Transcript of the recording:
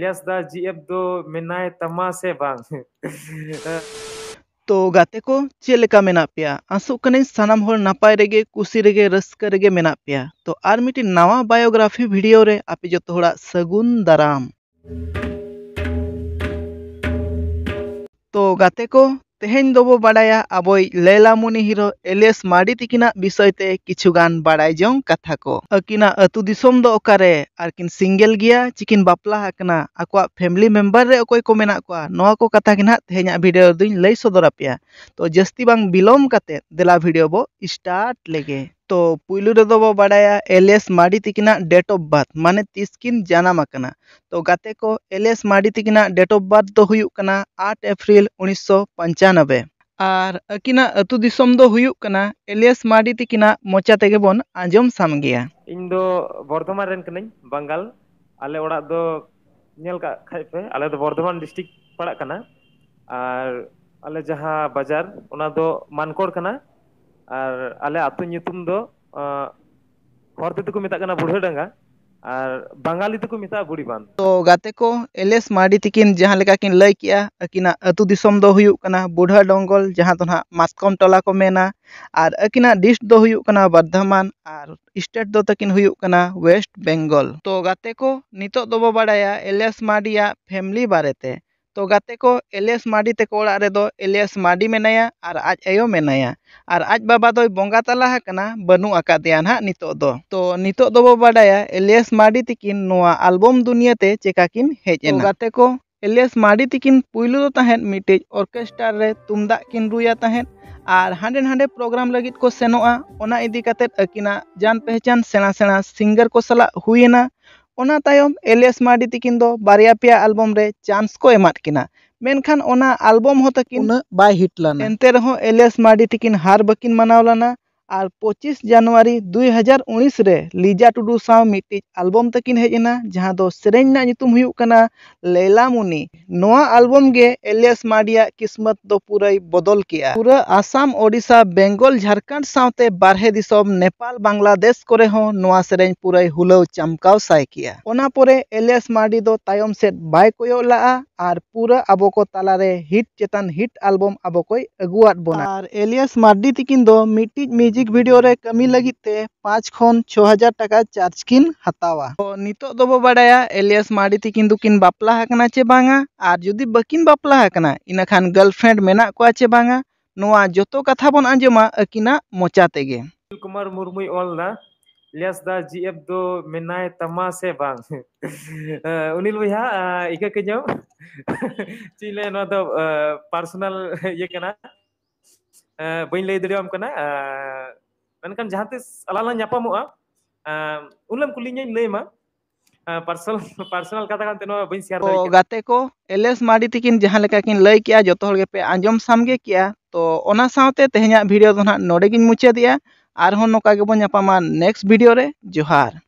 less दा जी लियासदाजी Abdo मिनाय तमासे बांग तो गाते को का मेना पिया आसोग कने सनम होर नपाय रेगे कुसी रेगे रस कर रेगे मेना पिया तो आर मिटी नवा बायोग्राफी वीडियो रे आप जो थोड़ा सगुन दराम तो गाते को তেহেন দব বড়ায়া আবয় লৈলামনি হিরো এলএস মাড়ি তিকিনা বিষয়তে কিছু গান বড়াই জং কথা কো আকিনা আতু দিশম দ ওকারে আরকিন সিঙ্গেল গিয়া চিকিন বাপলা হাকনা আকুয়া ফ্যামিলি মেম্বার রে ওকৈ কো মেনাক কো নয়া কো কথা গিনাহ তেহিন্যা ভিডিও দুই লৈস ধরাপিয়া তো জস্তি বাং বিলম কতে দেলা ভিডিও ব স্টার্ট লেগে তো পুইলুরে দব বড়ায়া এলএস মাড়ি তিকিনা ডেট অফ বার্থ মানে তিসকিন জানামকানা তো গাতেকো এলএস মাড়ি তিকিনা ডেট অফ বার্থ তো হিয়ুককানা 8 এপ্রিল 1995 আর আকিনা আতু দিশম দ হিয়ুককানা এলএস মাড়ি তিকিনা মোচা তেগে বন আঞ্জম সাম গিয়া ইনদো বৰ্তমান ৰেনকনি বংগাল আলে ওড়া দ নেল কা খাইফে আলে দ বৰ্তমান ডিস্ট্ৰিক্ট পাড়াকানা আর আলে জহা বাজার ওনা দ মানকৰকানা ᱟᱨ ᱟᱞᱮ ᱟᱛᱳ ᱧᱩᱛᱩᱢ ᱫᱚ ᱦᱚᱲ ᱛᱮᱫᱚ ᱠᱚ ᱢᱮᱛᱟᱜ ᱠᱟᱱᱟ ᱵᱩᱲᱦᱟᱹ ᱰᱟᱸᱜᱟ ᱟᱨ ᱵᱟᱝᱟᱞᱤ ᱛᱮᱠᱚ ᱢᱮᱛᱟᱜᱼᱟ ᱵᱩᱲᱤ ᱵᱟᱸᱫ ᱛᱚ ᱜᱟᱛᱮ ᱠᱚ ᱮᱞᱮᱥ ᱢᱟᱨᱰᱤ ᱛᱤᱠᱤᱱ ᱡᱟᱦᱟᱸ ᱞᱮᱠᱟ ᱠᱤᱱ ᱞᱟᱹᱭ ᱠᱮᱜᱼᱟ ᱟᱹᱠᱤᱱᱟᱜ ᱟᱛᱳ ᱫᱤᱥᱚᱢ ᱫᱚ ᱦᱩᱭᱩᱜ ᱠᱟᱱᱟ ᱵᱩᱰᱷᱟᱹ ᱰᱚᱝᱜᱚᱞ ᱡᱟᱦᱟᱸ ᱫᱚ ᱱᱟᱜ ᱢᱟᱛᱠᱚᱢ ᱴᱚᱞᱟ ᱠᱚ ᱢᱮᱱᱟ ᱟᱨ ᱟᱹᱠᱤᱱᱟᱜ ᱰᱤᱥᱴ ᱫᱚ ᱦᱩᱭᱩᱜ ᱠᱟᱱᱟ ᱵᱚᱨᱫᱷᱚᱢᱟᱱ ᱟᱨ ᱥᱴᱮᱴ ᱫᱚ ᱛᱟᱹᱠᱤᱱ ᱦᱩᱭᱩᱜ ᱠᱟᱱᱟ ᱳᱭᱮᱥᱴ ᱵᱮᱝᱜᱚᱞ ᱛᱚ ᱜᱟᱛᱮ ᱠᱚ ᱱᱤᱛᱚᱜ ᱫᱚᱵᱚ ᱵᱟᱲᱟᱭᱟ ᱮᱞᱮᱥ ᱢᱟᱨᱰᱤᱭᱟᱜ ᱯᱷᱮᱢᱞᱤ ᱵᱟᱨᱮᱛᱮ तो गाते को एलियस माडी तेको एलियस माडी मेना और आज अयो मेना और आज बाबा दो बंगा तलाना बनू आकादेन हाँ नित तो नित बाडाया एलियस माडी तकिन अलबम दुनिया ते चेकिन हजना तो एलियस माडी तकिन पुलू तो मिट्टी ऑर्केस्ट्रा तुमदा किन रुया और हाँ हाँ प्रोग्राम लगी को सेनोगा अकिना जान पहचान सेना सेना सिंगर को सला हुईना ᱚᱱᱟ ᱛᱟᱭᱚᱢ ᱮᱞ ᱮᱥ ᱢᱟᱨᱰᱤ ᱛᱟᱹᱠᱤᱱ ᱫᱚ ᱵᱟᱨᱭᱟ ᱯᱮᱭᱟ ᱟᱞᱵᱚᱢ ᱨᱮ ᱪᱟᱱᱥ ᱠᱚ ᱮᱢᱟᱫ ᱠᱤᱱᱟ ᱢᱮᱱᱠᱷᱟᱱ ᱚᱱᱟ ᱟᱞᱵᱚᱢ ᱦᱚᱸ ᱛᱟᱹᱠᱤᱱ ᱩᱱᱟᱹᱜ ᱵᱟᱭ ᱦᱤᱴ ᱞᱮᱱᱟ ᱮᱱᱛᱮ ᱨᱮᱦᱚᱸ ᱮᱞ ᱮᱥ ᱢᱟᱨᱰᱤ ᱛᱟᱹᱠᱤᱱ ᱦᱟᱨ ᱵᱟᱹᱠᱤᱱ ᱢᱟᱱᱟᱣ ᱞᱮᱱᱟ আর 25 জানুয়ারি 2019 রে লিজা টুডু সাম মিটিজ অ্যালবাম তকিন হে জানা জহা দ সেরেন না নিতুম হিউক কানা লাইলামনি নয়া অ্যালবাম গে এলিয়াস মারডিয়া কিসমত দ পুরাই বদল কিয়া পুরা আসাম ওড়িশা বেঙ্গল ঝাড়খণ্ড সাউতে বারহে দিশম নেপাল বাংলাদেশ করে হো নয়া সেরেন পুরাই হুলউ চমকাউ সাই কিয়া ওনা পরে এলিয়াস মারডি দ তাইম সেট বাই কোয় লআ আর পুরা আবোকো তালা রে হিট চেতন হিট অ্যালবাম আবোকয় আগুয়াড বনা আর এলিয়াস মারডি তকিন দ মিটিজ ᱢᱤᱭᱩᱡᱤᱠ ᱵᱷᱤᱰᱤᱭᱳ ᱨᱮ ᱠᱟᱹᱢᱤ ᱞᱟᱹᱜᱤᱫ ᱛᱮ 5 ᱠᱷᱚᱱ 6000 ᱴᱟᱠᱟ ᱪᱟᱨᱡᱽ ᱠᱤᱱ ᱦᱟᱛᱟᱣᱟ ᱛᱚ ᱱᱤᱛᱚᱜ ᱫᱚᱵᱚ ᱵᱟᱰᱟᱭᱟ ᱮᱞᱤᱭᱟᱥ ᱢᱟᱨᱰᱤ ᱛᱤᱠᱤᱱ ᱫᱚᱠᱤᱱ ᱵᱟᱯᱞᱟ ᱟᱠᱟᱱᱟ ᱪᱮ ᱵᱟᱝᱟ ᱟᱨ ᱡᱩᱫᱤ ᱵᱟᱹᱠᱤᱱ ᱵᱟᱯᱞᱟ ᱟᱠᱟᱱᱟ ᱤᱱᱟᱹᱠᱷᱟᱱ गर्लफ्रेंड ᱢᱮᱱᱟᱜ ᱠᱚᱣᱟ ᱪᱮ ᱵᱟᱝᱟ ᱱᱚᱣᱟ ᱡᱚᱛᱚ ᱠᱟᱛᱷᱟ ᱵᱚᱱ ᱟᱸᱡᱚᱢᱟ ᱟᱹᱠᱤᱱᱟᱜ ᱢᱚᱪᱟ ᱛᱮᱜᱮ कुमार मुर्मू ऑल दा लियास दा जीएफ दो मेनाय तमा से बांग उनिल भैया इका के जाओ चिले नो दो पर्सनल ये कना बइन ले दड़ियो हम कना मेनखान जहाँ तीस अलाम उनम कुली लैमा पार्सनल पार्सनल कथा तो को जो तो पे आजम सामगे किया तो ओना साउते तेहे वीडियो दो नोड़े मुचादे आरो नौका नेक्स्ट भिडियो रे जोहार